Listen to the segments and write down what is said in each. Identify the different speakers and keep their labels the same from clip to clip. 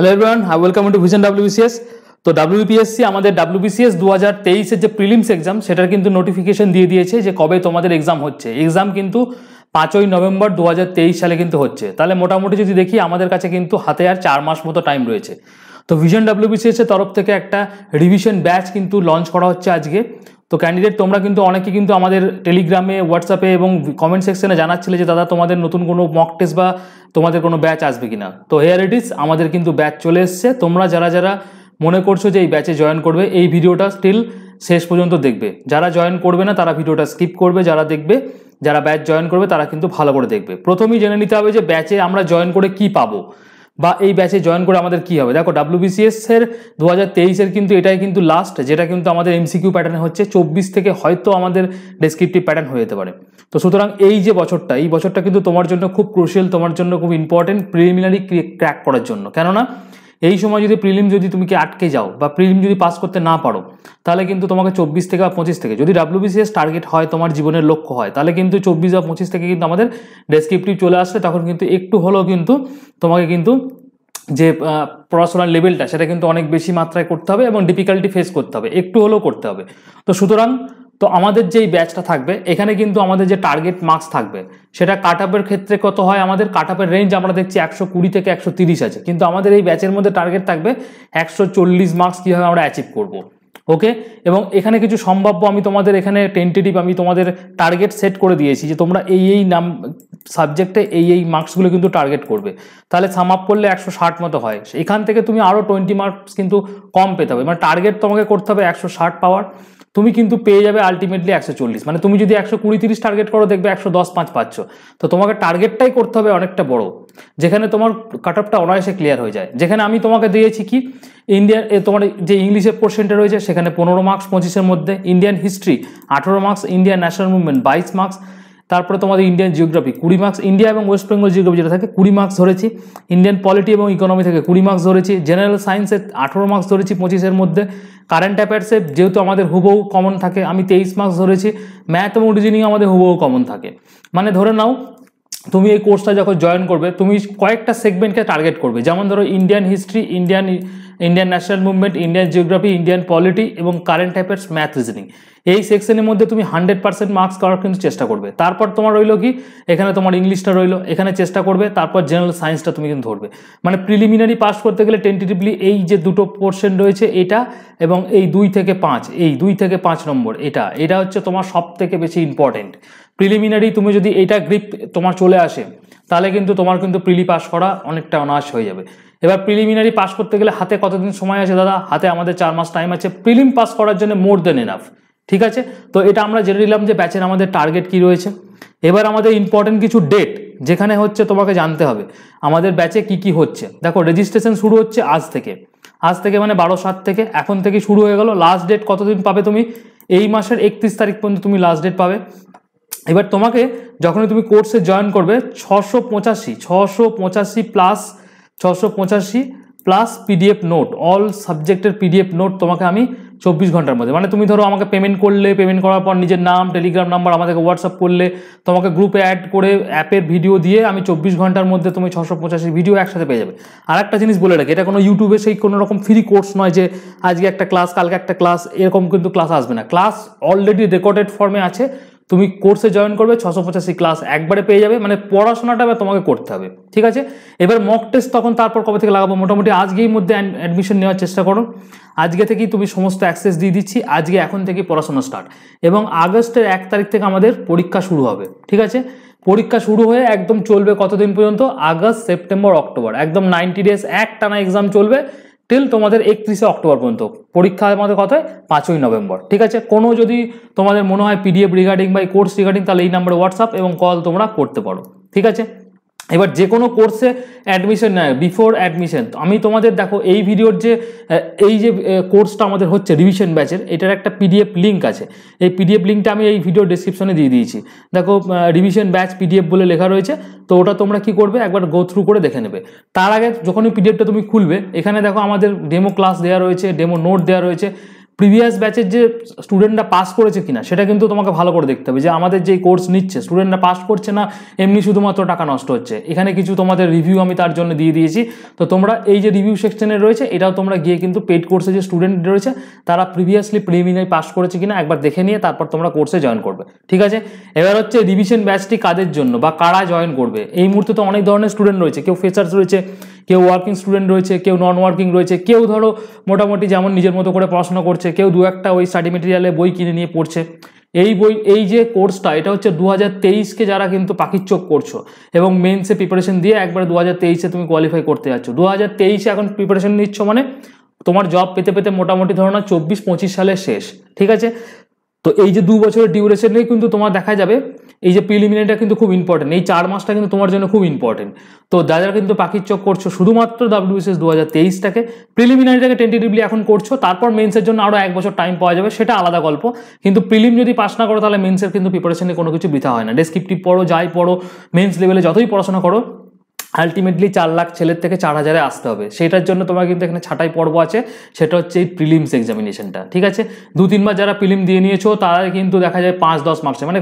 Speaker 1: hello everyone hi welcome to Vision WBCS তো WPSC আমাদের WBCS দু হাজার তেইশের যে প্রিলিমস এক্সাম সেটার কিন্তু নোটিফিকেশন দিয়ে দিয়েছে যে কবে তোমাদের এক্সাম হচ্ছে এক্সাম কিন্তু পাঁচই নভেম্বর দু সালে কিন্তু হচ্ছে তাহলে মোটামুটি যদি দেখি আমাদের কাছে কিন্তু হাতে আর চার মাস মতো টাইম রয়েছে তো ভিশন ডাব্লিউবিসিএস এর তরফ থেকে একটা রিভিশন ব্যাচ কিন্তু লঞ্চ করা হচ্ছে আজকে তো ক্যান্ডিডেট তোমরা কিন্তু অনেকে কিন্তু আমাদের টেলিগ্রামে হোয়াটসঅ্যাপে এবং কমেন্ট সেকশনে জানাচ্ছিলে যে দাদা তোমাদের নতুন কোনো মক টেস্ট বা তোমাদের কোনো ব্যাচ আসবে কিনা তো হেয়ার ইট ইস আমাদের কিন্তু ব্যাচ চলে এসছে তোমরা যারা যারা মনে করছো যে এই ব্যাচে জয়েন করবে এই ভিডিওটা স্টিল শেষ পর্যন্ত দেখবে যারা জয়েন করবে না তারা ভিডিওটা স্কিপ করবে যারা দেখবে যারা ব্যাচ জয়েন করবে তারা কিন্তু ভালো করে দেখবে প্রথমেই জেনে নিতে হবে যে ব্যাচে আমরা জয়েন করে কি পাবো বা এই ব্যাচে জয়েন করে আমাদের কি হবে দেখো ডাব্লিউ বিসিএসের দু হাজার তেইশের কিন্তু এটাই কিন্তু লাস্ট যেটা কিন্তু আমাদের এমসিকিউ প্যাটার্ন হচ্ছে চব্বিশ থেকে হয়তো আমাদের ডেসক্রিপটিভ প্যাটার্ন হয়ে যেতে পারে তো সুতরাং এই যে বছরটা এই বছরটা কিন্তু তোমার জন্য খুব ক্রুশিয়াল তোমার জন্য খুব ইম্পর্টেন্ট প্রিলিমিনারি ক্র্যাক করার জন্য কেননা এই সময় যদি প্রিলিম যদি তুমি কি আটকে যাও বা প্রিলিম যদি পাস করতে না পারো তাহলে কিন্তু তোমাকে চব্বিশ থেকে বা পঁচিশ থেকে যদি ডাব্লিউবিসিএস টার্গেট হয় তোমার জীবনের লক্ষ্য হয় তাহলে কিন্তু চব্বিশ বা পঁচিশ থেকে কিন্তু আমাদের ডেসক্রিপটিভ চলে আসছে তখন কিন্তু একটু হলেও কিন্তু তোমাকে কিন্তু যে পড়াশোনার লেভেলটা সেটা কিন্তু অনেক বেশি মাত্রায় করতে হবে এবং ডিফিকাল্টি ফেস করতে হবে একটু হলেও করতে হবে তো সুতরাং তো আমাদের যেই ব্যাচটা থাকবে এখানে কিন্তু আমাদের যে টার্গেট মার্কস থাকবে সেটা কাট আপের ক্ষেত্রে কত হয় আমাদের কাট আপের রেঞ্জ আমরা দেখছি একশো কুড়ি থেকে একশো তিরিশ আছে কিন্তু আমাদের এই ব্যাচের মধ্যে টার্গেট থাকবে একশো চল্লিশ মার্কস কীভাবে আমরা অ্যাচিভ করব ওকে এবং এখানে কিছু সম্ভাব্য আমি তোমাদের এখানে টেন্টেটিভ আমি তোমাদের টার্গেট সেট করে দিয়েছি যে তোমরা এই এই নাম সাবজেক্টে এই এই মার্কসগুলো কিন্তু টার্গেট করবে তাহলে সাম আপ করলে একশো ষাট মতো হয় এখান থেকে তুমি আরও টোয়েন্টি মার্কস কিন্তু কম পেতে হবে মানে টার্গেট তোমাকে করতে হবে একশো ষাট পাওয়ার তুমি কিন্তু পেয়ে যাবে আলটিমেটলি একশো চল্লিশ মানে তুমি যদি একশো কুড়ি তিরিশ টার্গেট করো দেখবে একশো দশ পাঁচ পাচ্ছ তো তোমাকে টার্গেটটাই করতে হবে অনেকটা বড় যেখানে তোমার কাট অফটা অনায়াসে ক্লিয়ার হয়ে যায় যেখানে আমি তোমাকে দিয়েছি কি ইন্ডিয়ান তোমার যে ইংলিশের পোর্শনটা রয়েছে সেখানে পনেরো মার্কস পঁচিশের মধ্যে ইন্ডিয়ান হিস্ট্রি আঠেরো মার্কস ইন্ডিয়ান ন্যাশনাল মুভমেন্ট বাইশ মার্কস তারপরে তোমাদের ইন্ডিয়ান জিওগ্রাফি কুড়ি মার্কস ইন্ডিয়া এবং ওয়েস্ট বেঙ্গল জিওগ্রাফি যেটা থাকে কুড়ি মার্কস ধরেছি ইন্ডিয়ান পলিটি এবং ইকোনমি থেকে কুড়ি মার্কস ধরেছি জেনারেল সায়েন্সে আঠেরো মার্কস ধরেছি পঁচিশের মধ্যে কারেন্ট অ্যাফেয়ার্সে যেহেতু আমাদের হুবহু কমন থাকে আমি তেইশ মার্কস ধরেছি ম্যাথ এবং রিজনিং আমাদের হুবহু কমন থাকে মানে ধরে নাও তুমি এই কোর্সটা যখন জয়েন করবে তুমি কয়েকটা সেগমেন্টকে টার্গেট করবে যেমন ধরো Indian history Indian Indian national movement Indian geography Indian polity এবং কারেন্ট অ্যাফেয়ার্স ম্যাথ রিজনিং এই সেকশনের মধ্যে তুমি হান্ড্রেড পার্সেন্ট মার্কস করার কিন্তু চেষ্টা করবে তারপর তোমার রইলো কি এখানে তোমার ইংলিশটা রইলো এখানে চেষ্টা করবে তারপর জেনারেল সায়েন্সটা তুমি কিন্তু ধরবে মানে প্রিলিমিনারি পাস করতে গেলে টেন্টেটিভলি এই যে দুটো পোর্শন রয়েছে এটা এবং এই দুই থেকে পাঁচ এই দুই থেকে পাঁচ নম্বর এটা এটা হচ্ছে তোমার সব থেকে বেশি ইম্পর্টেন্ট প্রিলিমিনারি তুমি যদি এটা গ্রিপ তোমার চলে আসে তাহলে কিন্তু তোমার কিন্তু প্রিলি পাস করা অনেকটা অনায়াস হয়ে যাবে এবার প্রিলিমিনারি পাস করতে গেলে হাতে কতদিন সময় আছে দাদা হাতে আমাদের চার মাস টাইম আছে প্রিলিম পাস করার জন্য মোর দেন এনাফ ঠিক আছে তো এটা আমরা জেনে নিলাম যে ব্যাচের আমাদের টার্গেট কি রয়েছে এবার আমাদের ইম্পর্টেন্ট কিছু ডেট যেখানে হচ্ছে তোমাকে জানতে হবে আমাদের ব্যাচে কি কি হচ্ছে দেখো রেজিস্ট্রেশন শুরু হচ্ছে আজ থেকে আজ থেকে মানে বারো সাত থেকে এখন থেকে শুরু হয়ে গেল লাস্ট ডেট কতদিন পাবে তুমি এই মাসের একত্রিশ তারিখ পর্যন্ত তুমি লাস্ট ডেট পাবে এবার তোমাকে যখনই তুমি কোর্সে জয়েন করবে ছশো পঁচাশি ছশো পঁচাশি প্লাস ছশো পঁচাশি প্লাস পিডিএফ নোট অল সাবজেক্টের পিডিএফ নোট তোমাকে আমি চব্বিশ ঘন্টার মধ্যে মানে তুমি ধরো আমাকে পেমেন্ট করলে পেমেন্ট করার পর নিজের নাম টেলিগ্রাম নাম্বার আমাদেরকে হোয়াটসঅ্যাপ করলে তোমাকে গ্রুপে অ্যাড করে অ্যাপের ভিডিও দিয়ে আমি চব্বিশ ঘন্টার মধ্যে তুমি ছশো পঁচাশি ভিডিও একসাথে পেয়ে যাবে আর একটা জিনিস বলে রাখি এটা কোনো ইউটিউবে সেই কোনো রকম ফ্রি কোর্স নয় যে আজকে একটা ক্লাস কালকে একটা ক্লাস এরকম কিন্তু ক্লাস আসবে না ক্লাস অলরেডি রেকর্ডেড ফর্মে আছে তুমি কোর্সে জয়েন করবে ছশো পঁচাশি ক্লাস একবারে পেয়ে যাবে মানে পড়াশোনাটা তোমাকে করতে হবে ঠিক আছে এবার মক টেস্ট তখন তারপর কবে থেকে লাগাবো মোটামুটি আজকেই মধ্যে অ্যাডমিশন নেওয়ার চেষ্টা করো আজকে থেকেই তুমি সমস্ত অ্যাক্সেস দিয়ে দিচ্ছি আজকে এখন থেকে পড়াশোনা স্টার্ট এবং আগস্টের এক তারিখ থেকে আমাদের পরীক্ষা শুরু হবে ঠিক আছে পরীক্ষা শুরু হয়ে একদম চলবে কতদিন পর্যন্ত আগস্ট সেপ্টেম্বর অক্টোবর একদম নাইনটি ডেজ এক টানা এক্সাম চলবে টিল তোমাদের একত্রিশে অক্টোবর পর্যন্ত পরীক্ষা আমাদের কথায় পাঁচই নভেম্বর ঠিক আছে কোনো যদি তোমাদের মনে হয় পিডিএফ রিগার্ডিং বা কোর্স রিগার্ডিং তাহলে এই নাম্বারে হোয়াটসঅ্যাপ এবং কল তোমরা করতে পারো ঠিক আছে এবার যে কোনো কোর্সে অ্যাডমিশন নেয় বিফোর অ্যাডমিশন আমি তোমাদের দেখো এই ভিডিওর যে এই যে কোর্সটা আমাদের হচ্ছে রিভিশন ব্যাচের এটার একটা পিডিএফ লিঙ্ক আছে এই পিডিএফ লিঙ্কটা আমি এই ভিডিও ডিসক্রিপশনে দিয়ে দিয়েছি দেখো রিভিশন ব্যাচ পিডিএফ বলে লেখা রয়েছে তো ওটা তোমরা কি করবে একবার গো থ্রু করে দেখে নেবে তার আগে যখনই পিডিএফটা তুমি খুলবে এখানে দেখো আমাদের ডেমো ক্লাস দেওয়া রয়েছে ডেমো নোট দেওয়া রয়েছে প্রিভিয়াস ব্যাচের যে স্টুডেন্টরা পাস করেছে কিনা সেটা কিন্তু তোমাকে ভালো করে দেখতে হবে যে আমাদের যে কোর্স নিচ্ছে স্টুডেন্টরা পাস করছে না এমনি শুধুমাত্র টাকা নষ্ট হচ্ছে এখানে কিছু তোমাদের রিভিউ আমি তার জন্য দিয়ে দিয়েছি তো তোমরা এই যে রিভিউ সেকশনে রয়েছে এটাও তোমরা গিয়ে কিন্তু পেড কোর্সে যে স্টুডেন্ট রয়েছে তারা প্রিভিয়াসলি প্রিলিমিনারি পাস করেছে কিনা একবার দেখে নিয়ে তারপর তোমরা কোর্সে জয়েন করবে ঠিক আছে এবার হচ্ছে রিভিশন ব্যাচটি কাদের জন্য বা কারা জয়েন করবে এই মুহূর্তে তো অনেক ধরনের স্টুডেন্ট রয়েছে কেউ ফেচার্স রয়েছে কেউ ওয়ার্কিং স্টুডেন্ট রয়েছে কেউ নন ওয়ার্কিং রয়েছে কেউ ধরো মোটামুটি যেমন নিজের মতো করে পড়াশোনা করছে কেউ দু একটা ওই স্টাডি মেটেরিয়ালে বই কিনে নিয়ে পড়ছে এই বই এই যে কোর্সটা এটা হচ্ছে দু হাজার তেইশকে যারা কিন্তু পাখির চোখ করছো এবং মেন্সে প্রিপারেশন দিয়ে একবার দু হাজার তেইশে তুমি কোয়ালিফাই করতে যাচ্ছ দু হাজার তেইশে এখন প্রিপারেশন নিচ্ছ মানে তোমার জব পেতে পেতে মোটামুটি ধরো না চব্বিশ পঁচিশ সালে শেষ ঠিক আছে তো এই যে দু বছরের ডিউরেশনে কিন্তু তোমার দেখা যাবে এই যে প্রিলিমিনারিটা কিন্তু খুব ইম্পর্টেন্ট এই চার মাসটা কিন্তু তোমার জন্য খুব ইম্পর্টেন্ট তো যারা কিন্তু পাখির চোখ করছো শুধুমাত্র ডাব্লিউবিসিএস দু হাজার তেইশটাকে প্রিলিমিনারিটাকে টেন্টেটিভলি এখন করছো তারপর মেন্সের জন্য আরও এক বছর টাইম পাওয়া যাবে সেটা আলাদা গল্প কিন্তু প্রিলিম যদি পাস না করো তাহলে মেন্সের কিন্তু প্রিপারেশনে কোনো কিছু বৃথা হয় না ডেসক্রিপটিভ পড়ো যাই পড়ো মেন্স লেভেলে যতই পড়াশোনা করো আলটিমেটলি চার লাখ ছেলের থেকে চার হাজারে আসতে হবে সেটার জন্য তোমার কিন্তু এখানে ছাটাই পর্ব আছে সেটা হচ্ছে এই প্রিলিমস এক্সামিনেশনটা ঠিক আছে দু তিনবার যারা প্রিলিম দিয়ে নিয়েছো তারা কিন্তু দেখা যায় পাঁচ দশ মার্কসে মানে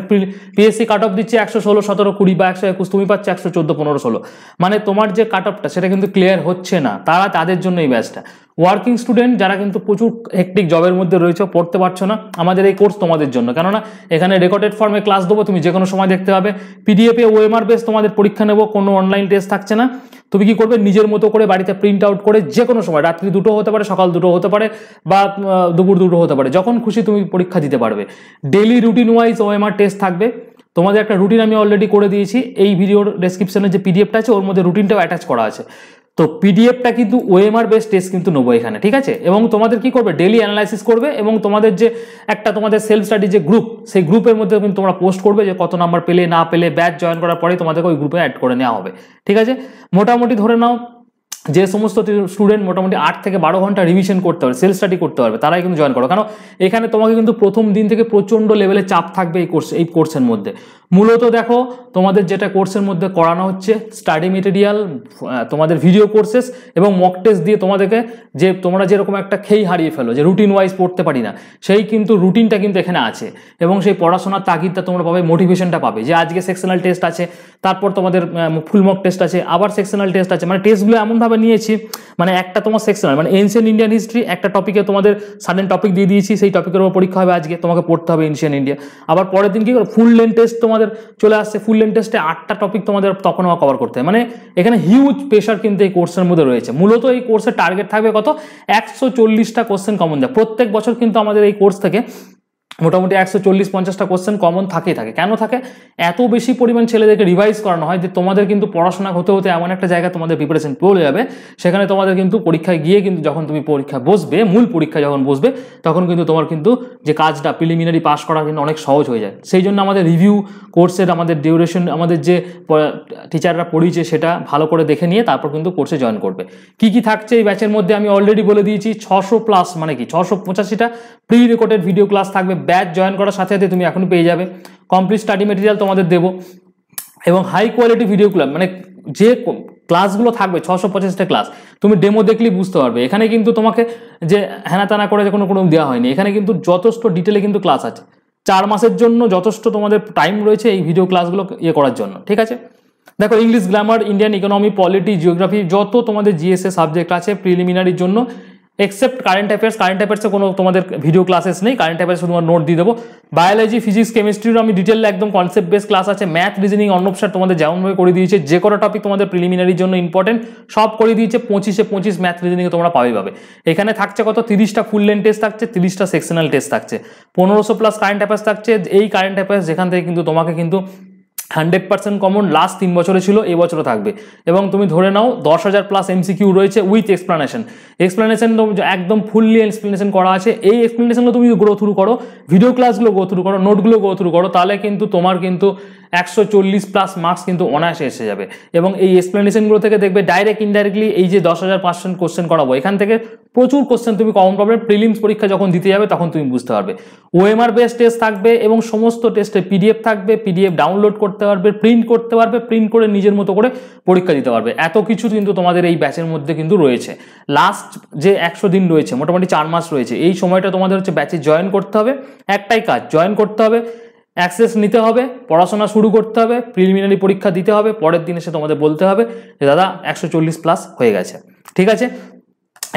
Speaker 1: পিএসসি কাট অফ দিচ্ছে একশো ষোলো সতেরো কুড়ি বা একশো একুশ তুমি পাচ্ছ একশো চোদ্দো পনেরো ষোলো মানে তোমার যে কাট অফটা সেটা কিন্তু ক্লিয়ার হচ্ছে না তারা তাদের জন্য এই ব্যাচটা ওয়ার্কিং স্টুডেন্ট যারা কিন্তু প্রচুর হেকটিক জবের মধ্যে রয়েছে পড়তে পারছো না আমাদের এই কোর্স তোমাদের জন্য কেননা এখানে রেকর্ডেড ফর্মে ক্লাস দেবো তুমি যে কোনো সময় দেখতে পাবে পিডিএফে ওএমআর বেস তোমাদের পরীক্ষা নেবো কোনো অনলাইন টেস্ট থাকছে না তুমি কি করবে নিজের মতো করে বাড়িতে প্রিন্ট আউট করে যে কোনো সময় রাত্রি দুটো হতে পারে সকাল দুটো হতে পারে বা দুপুর দুটো হতে পারে যখন খুশি তুমি পরীক্ষা দিতে পারবে daily routine wise OMR test থাকবে তোমাদের একটা রুটিন আমি অলরেডি করে দিয়েছি এই ভিডিওর ডেসক্রিপশনে যে পিডিএফটা আছে ওর মধ্যে রুটিনটাও অ্যাটাচ করা আছে তো পিডিএফটা কিন্তু ওএমআর বেস টেস্ট কিন্তু নেবো এখানে ঠিক আছে এবং তোমাদের কি করবে ডেলি অ্যানালাইসিস করবে এবং তোমাদের যে একটা তোমাদের সেলফ স্টাডি যে গ্রুপ সেই গ্রুপের মধ্যে কিন্তু তোমরা পোস্ট করবে যে কত নাম্বার পেলে না পেলে ব্যাচ জয়েন করার পরে তোমাদেরকে ওই গ্রুপে অ্যাড করে নেওয়া হবে ঠিক আছে মোটামুটি ধরে নাও যে সমস্ত স্টুডেন্ট মোটামুটি আট থেকে বারো ঘন্টা রিভিশন করতে পারবে সেলফ স্টাডি করতে পারবে তারাই কিন্তু জয়েন করো কারণ এখানে তোমাকে কিন্তু প্রথম দিন থেকে প্রচণ্ড লেভেলে চাপ থাকবে এই কোর্স এই কোর্সের মধ্যে মূলত দেখো তোমাদের যেটা কোর্সের মধ্যে করানো হচ্ছে স্টাডি মেটেরিয়াল তোমাদের ভিডিও কোর্সেস এবং মক টেস্ট দিয়ে তোমাদেরকে যে তোমরা যেরকম একটা খেই হারিয়ে ফেলো যে রুটিন ওয়াইজ পড়তে পারি না সেই কিন্তু রুটিনটা কিন্তু এখানে আছে এবং সেই পড়াশোনার তাগিদটা তোমরা পাবে মোটিভেশনটা পাবে যে আজকে সেকশনাল টেস্ট আছে তারপর তোমাদের ফুল মক টেস্ট আছে আবার সেকশনাল টেস্ট আছে মানে টেস্টগুলো এমনভাবে নিয়েছি মানে একটা তোমার সেকশনাল মানে এনশিয়ান ইন্ডিয়ান হিস্ট্রি একটা টপিকে তোমাদের সাডেন টপিক দিয়ে দিয়েছি সেই টপিকের উপর পরীক্ষা হবে আজকে তোমাকে পড়তে হবে এনশিয়ান ইন্ডিয়া আবার পরের দিন কি ফুল লেন টেস্ট তোমার তোমাদের চলে আসছে ফুল লেন টেস্টে আটটা টপিক তোমাদের তখন কভার করতে মানে এখানে হিউজ প্রেশার কিন্তু এই কোর্সের মধ্যে রয়েছে মূলত এই কোর্সের টার্গেট থাকবে কত একশো চল্লিশটা কোশ্চেন কমন যায় প্রত্যেক বছর কিন্তু আমাদের এই কোর্স থেকে মোটামুটি একশো চল্লিশ পঞ্চাশটা কোশ্চেন কমন থাকেই থাকে কেন থাকে এত বেশি পরিমাণ ছেলেদেরকে রিভাইজ করানো হয় যে তোমাদের কিন্তু পড়াশোনা হতে হতে এমন একটা জায়গা তোমাদের প্রিপারেশন পড়ে যাবে সেখানে তোমাদের কিন্তু পরীক্ষায় গিয়ে কিন্তু যখন তুমি পরীক্ষা বসবে মূল পরীক্ষা যখন বসবে তখন কিন্তু তোমার কিন্তু যে কাজটা প্রিলিমিনারি পাস করা কিন্তু অনেক সহজ হয়ে যায় সেই জন্য আমাদের রিভিউ কোর্সের আমাদের ডিউরেশন আমাদের যে টিচাররা পড়িয়েছে সেটা ভালো করে দেখে নিয়ে তারপর কিন্তু কোর্সে জয়েন করবে কি কি থাকছে এই ব্যাচের মধ্যে আমি অলরেডি বলে দিয়েছি ছশো প্লাস মানে কি ছশো পঁচাশিটা প্রি রেকর্ডেড ভিডিও ক্লাস থাকবে ব্যাচ জয়েন করার সাথে সাথে তুমি এখনই পেয়ে যাবে কমপ্লিট স্টাডি মেটেরিয়াল তোমাদের দেবো এবং হাই কোয়ালিটি ভিডিও ক্লাব মানে যে ক্লাসগুলো থাকবে ছশো পঁচাশটা ক্লাস তুমি ডেমো দেখলেই বুঝতে পারবে এখানে কিন্তু তোমাকে যে তানা করে যে কোনো কোনো দেওয়া হয়নি এখানে কিন্তু যথেষ্ট ডিটেলে কিন্তু ক্লাস আছে চার মাসের জন্য যথেষ্ট তোমাদের টাইম রয়েছে এই ভিডিও ক্লাসগুলো ইয়ে করার জন্য ঠিক আছে দেখো English grammar Indian economy polity geography যত তোমাদের জিএসএ সাবজেক্ট আছে প্রিলিমিনারির জন্য এক্সেপ্ট কারেন্ট অ্যাফেয়ার্স কারেন্ট অ্যাফেয়ার্সে কোনো তোমাদের ভিডিও ক্লাসেস নেই কারেন্ট অ্যাফেয়ার্সে তোমার নোট দিয়ে দেবো বায়োলজি ফিজিক্স কেমিস্ট্রিরও আমি ডিটেল একদম কনসেপ্ট বেস ক্লাস আছে ম্যাথ রিজনিং অর্ণব তোমাদের যেমনভাবে করে দিয়েছে যে কোনো টপিক তোমাদের প্রিলিমিনারির জন্য ইম্পর্টেন্ট সব করে দিয়েছে পঁচিশে পঁচিশ ম্যাথ রিজনিংয়ে তোমরা পাবে পাবে এখানে থাকছে কত তিরিশটা ফুল লেন টেস্ট থাকছে তিরিশটা সেকশনাল টেস্ট থাকছে পনেরোশো প্লাস কারেন্ট অ্যাফেয়ার্স থাকছে এই কারেন্ট অ্যাফেয়ার্স যেখান থেকে কিন্তু তোমাকে কিন্তু হান্ড্রেড পার্সেন্ট কমন লাস্ট তিন বছরে ছিল এই বছরও থাকবে এবং তুমি ধরে নাও দশ হাজার প্লাস এমসিকিউ রয়েছে উইথ এক্সপ্লানেশন এক্সপ্লানেশন একদম ফুললি এক্সপ্লেনেশন করা আছে এই এক্সপ্লেনেশনগুলো তুমি গ্রো থ্রু করো ভিডিও ক্লাসগুলো গ্রো থ্রু করো নোটগুলো গ্রো থ্রু করো তাহলে কিন্তু তোমার কিন্তু একশো চল্লিশ প্লাস মার্কস কিন্তু অনায়াসে এসে যাবে এবং এই এক্সপ্লেনেশনগুলো থেকে দেখবে ডাইরেক্ট ইনডাইরেক্টলি এই যে দশ হাজার পার্সেন্ট কোশ্চেন করাবো এখান থেকে প্রচুর কোশ্চেন তুমি কমন পাবে প্রিলিমস পরীক্ষা যখন দিতে যাবে তখন তুমি বুঝতে পারবে ওএমআর বেস টেস্ট থাকবে এবং সমস্ত টেস্টে পিডিএফ থাকবে পিডিএফ ডাউনলোড করতে পারবে প্রিন্ট করতে পারবে প্রিন্ট করে নিজের মতো করে পরীক্ষা দিতে পারবে এত কিছু কিন্তু তোমাদের এই ব্যাচের মধ্যে কিন্তু রয়েছে লাস্ট যে একশো দিন রয়েছে মোটামুটি চার মাস রয়েছে এই সময়টা তোমাদের হচ্ছে ব্যাচে জয়েন করতে হবে একটাই কাজ জয়েন করতে হবে অ্যাক্সেস নিতে হবে পড়াশোনা শুরু করতে হবে প্রিলিমিনারি পরীক্ষা দিতে হবে পরের দিন এসে তোমাদের বলতে হবে যে দাদা একশো প্লাস হয়ে গেছে ঠিক আছে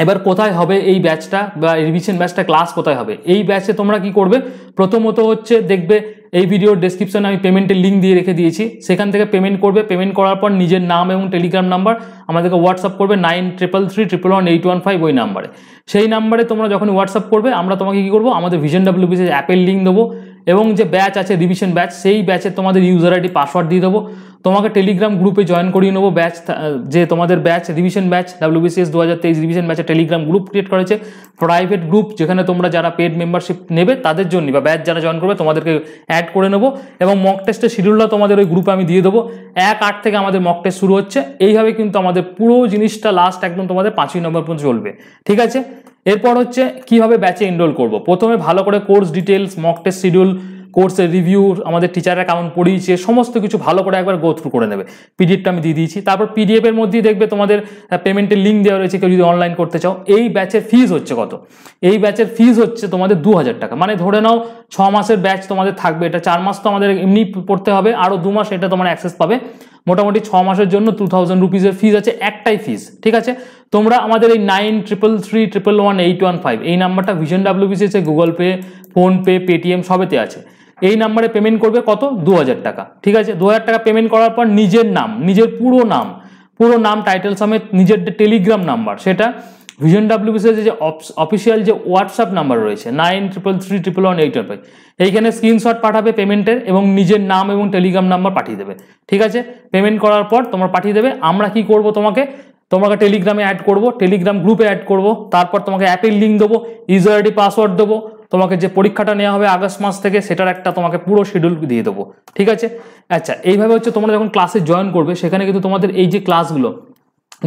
Speaker 1: এবার কোথায় হবে এই ব্যাচটা বা রিভিশন ব্যাচটা ক্লাস কোথায় হবে এই ব্যাচে তোমরা কি করবে প্রথমত হচ্ছে দেখবে এই ভিডিওর ডেসক্রিপশানে আমি পেমেন্টের লিঙ্ক দিয়ে রেখে দিয়েছি সেখান থেকে পেমেন্ট করবে পেমেন্ট করার পর নিজের নাম এবং টেলিগ্রাম নাম্বার আমাদেরকে হোয়াটসঅ্যাপ করবে nine triple three triple one eight one five ওই নাম্বারে সেই নাম্বারে তোমরা যখন হোয়াটসঅ্যাপ করবে আমরা তোমাকে কী করবো আমাদের ভিশন বিসের অ্যাপের লিঙ্ক দেবো এবং যে ব্যাচ আছে রিভিশন ব্যাচ সেই ব্যাচে তোমাদের ইউজার আইডি পাসওয়ার্ড দিয়ে দেবো তোমাকে টেলিগ্রাম গ্রুপে জয়েন করিয়ে নেবো ব্যাচ যে তোমাদের ব্যাচ রিভিশন ব্যাচ ডাব্লিউবিসিএস দু হাজার তেইশ রিভিশন ব্যাচে টেলিগ্রাম গ্রুপ ক্রিয়েট করেছে প্রাইভেট গ্রুপ যেখানে তোমরা যারা পেড মেম্বারশিপ নেবে তাদের জন্য বা ব্যাচ যারা জয়েন করবে তোমাদেরকে অ্যাড করে নেবো এবং মক টেস্টের শিডিউলটা তোমাদের ওই গ্রুপে আমি দিয়ে দেবো এক আট থেকে আমাদের মক টেস্ট শুরু হচ্ছে এইভাবে কিন্তু আমাদের পুরো জিনিসটা লাস্ট একদম তোমাদের পাঁচই নম্বর পর্যন্ত চলবে ঠিক আছে এরপর হচ্ছে কীভাবে ব্যাচে এনরোল করব প্রথমে ভালো করে course details mock test schedule কোর্সের রিভিউ আমাদের টিচাররা কেমন পড়িয়েছে সমস্ত কিছু ভালো করে একবার গো থ্রু করে নেবে পিডিএফটা আমি দিয়ে দিয়েছি তারপর পিডিএফের মধ্যেই দেখবে তোমাদের পেমেন্টের লিঙ্ক দেওয়া রয়েছে কেউ যদি অনলাইন করতে চাও এই ব্যাচের ফিজ হচ্ছে কত এই ব্যাচের ফিজ হচ্ছে তোমাদের দু হাজার টাকা মানে ধরে নাও ছ মাসের ব্যাচ তোমাদের থাকবে এটা চার মাস তো আমাদের এমনি পড়তে হবে আরও দু মাস এটা তোমার অ্যাক্সেস পাবে মোটামুটি ছ মাসের জন্য টু থাউজেন্ড রুপিজের ফিজ আছে একটাই ফিজ ঠিক আছে তোমরা আমাদের এই nine triple three triple one eight one five এই নাম্বারটা ভিশন আছে গুগল পে ফোনপে পেটিএম সবেতে আছে এই নাম্বারে পেমেন্ট করবে কত দু টাকা ঠিক আছে দু টাকা পেমেন্ট করার পর নিজের নাম নিজের পুরো নাম পুরো নাম টাইটেল সমেত নিজের টেলিগ্রাম নাম্বার সেটা ডাব্লিউ বিসের যে অফিসিয়াল যে হোয়াটসঅ্যাপ নাম্বার রয়েছে nine triple three triple one eight triple এইখানে স্ক্রিনশট পাঠাবে পেমেন্টের এবং নিজের নাম এবং টেলিগ্রাম নাম্বার পাঠিয়ে দেবে ঠিক আছে পেমেন্ট করার পর তোমার পাঠিয়ে দেবে আমরা কি করব তোমাকে তোমাকে টেলিগ্রামে অ্যাড করব টেলিগ্রাম গ্রুপে অ্যাড করব তারপর তোমাকে অ্যাপের লিঙ্ক দেবো ইউজার আইডি পাসওয়ার্ড দেবো তোমাকে যে পরীক্ষাটা নেওয়া হবে আগস্ট মাস থেকে সেটার একটা তোমাকে পুরো শিডিউল দিয়ে দেবো ঠিক আছে আচ্ছা এইভাবে হচ্ছে তোমরা যখন ক্লাসে জয়েন করবে সেখানে কিন্তু তোমাদের এই যে ক্লাসগুলো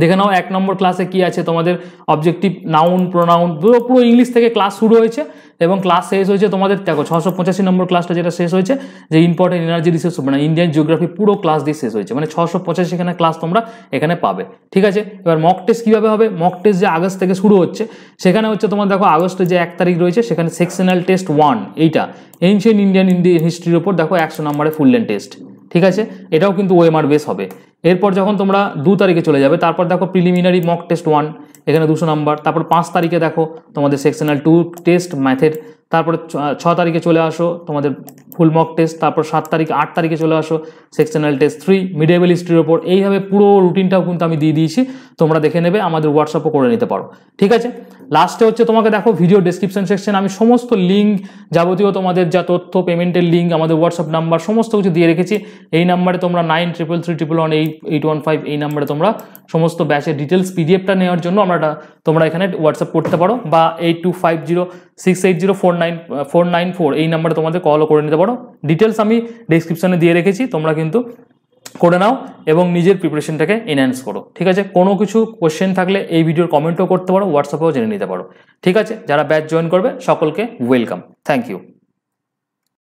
Speaker 1: দেখে নাও এক নম্বর ক্লাসে কি আছে তোমাদের অবজেক্টিভ নাউন প্রোনাউন পুরো পুরো ইংলিশ থেকে ক্লাস শুরু হয়েছে এবং ক্লাস শেষ হয়েছে তোমাদের দেখো ছশো পঁচাশি নম্বর ক্লাসটা যেটা শেষ হয়েছে যে ইম্পর্টেন্ট এনার্জি রিসোর্স মানে ইন্ডিয়ান জিওগ্রাফি পুরো ক্লাস দিয়ে শেষ হয়েছে মানে ছশো পঁচাশিখানে ক্লাস তোমরা এখানে পাবে ঠিক আছে এবার মক টেস্ট কীভাবে হবে মক টেস্ট যে আগস্ট থেকে শুরু হচ্ছে সেখানে হচ্ছে তোমার দেখো আগস্টে যে এক তারিখ রয়েছে সেখানে সেকশনাল টেস্ট ওয়ান এইটা এনশিয়েন্ট ইন্ডিয়ান ইন্ডিয়ান হিস্ট্রির ওপর দেখো একশো নম্বরে ফুল লেন টেস্ট ঠিক আছে এটাও কিন্তু ওএমআর বেস হবে এরপর যখন তোমরা দু তারিখে চলে যাবে তারপর দেখো প্রিলিমিনারি মক টেস্ট ওয়ান এখানে দুশো নাম্বার তারপর পাঁচ তারিখে দেখো তোমাদের সেকশনাল টু টেস্ট ম্যাথের তারপরে ছ তারিখে চলে আসো তোমাদের ফুল মক টেস্ট তারপর সাত তারিখে আট তারিখে চলে আসো সেকশনাল টেস্ট থ্রি মিডেবল হিস্ট্রির ওপর এইভাবে পুরো রুটিনটাও কিন্তু আমি দিয়ে দিয়েছি তোমরা দেখে নেবে আমাদের হোয়াটসঅ্যাপও করে নিতে পারো ঠিক আছে লাস্টে হচ্ছে তোমাকে দেখো ভিডিও ডিসক্রিপশন সেকশন আমি সমস্ত লিঙ্ক যাবতীয় তোমাদের যা তথ্য পেমেন্টের লিঙ্ক আমাদের হোয়াটসঅ্যাপ নাম্বার সমস্ত কিছু দিয়ে রেখেছি এই নাম্বারে তোমরা nine triple three triple one eight eight one five এই নাম্বারে তোমরা সমস্ত ব্যাচের ডিটেলস পিডিএফটা নেওয়ার জন্য আমরা একটা তোমরা এখানে হোয়াটসঅ্যাপ করতে পারো বা eight two five zero six eight zero four nine four nine four এই নাম্বারে তোমাদের কলও করে নিতে পারো ডিটেলস আমি ডিসক্রিপশানে দিয়ে রেখেছি তোমরা কিন্তু করে নাও এবং নিজের প্রিপারেশনটাকে এনহ্যান্স করো ঠিক আছে কোনো কিছু কোয়েশ্চেন থাকলে এই ভিডিওর কমেন্টও করতে পারো হোয়াটসঅ্যাপেও জেনে নিতে পারো ঠিক আছে যারা ব্যাচ জয়েন করবে সকলকে ওয়েলকাম থ্যাংক ইউ